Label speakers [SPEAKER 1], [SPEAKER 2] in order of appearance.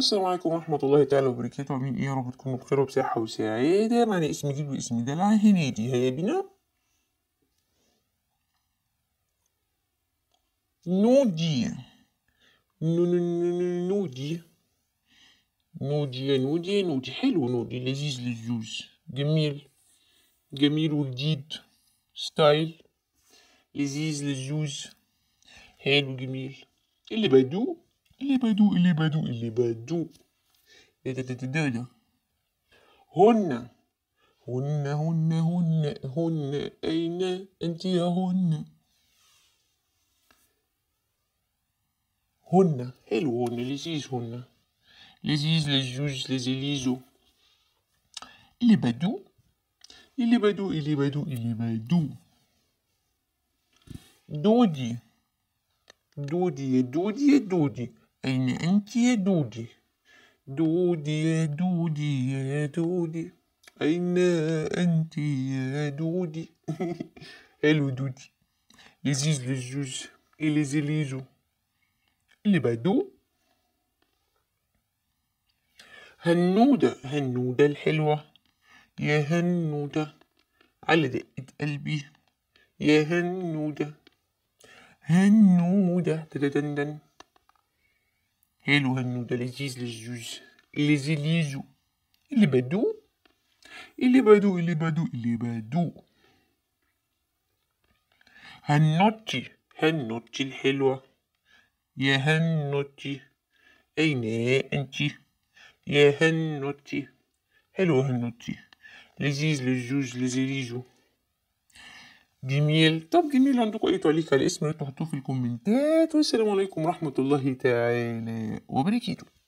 [SPEAKER 1] السلام عليكم ورحمة الله تعالى وبركاته عاملين ايه يا رب تكونوا بخير وبصحة وسعادة معنا اسم جديد واسم دلع هنيدي هيا بنا نودي نودي نودي نودي نودي حلو نودي لذيذ للزوز جميل جميل وجديد ستايل لذيذ للزوز حلو جميل اللي بدو اللي بدو اللي بدو اللي بدو هن هن هن هن هن أين أنت يا هن هن حلو هن لذيذ هن لذيذ لزوج لزليزو اللي بدو اللي بدو اللي بدو اللي بدو دودي دودي دودي دودي أين أنت يا دودي دودي يا دودي يا دودي أين أنت يا دودي هلو دودي لزيز لزوز إليزي ليزو اللي بدو هنودة هنودة الحلوة يا هنودة على دقة قلبي يا هنودة هنودة تدندن حلو ده لذيذ للزوز اللي ليزو اللي بدو اللي بدو اللي بدو اللي بدو هنوتي هنوتي الحلوة يا هنوتي أين أنتي يا هنوتي حلوة هنوتي لذيذ للزوز لزليزو جميل طب جميل عندكم اي تعليق على الاسم تحطوه في الكومنتات والسلام عليكم ورحمه الله تعالى وبركاته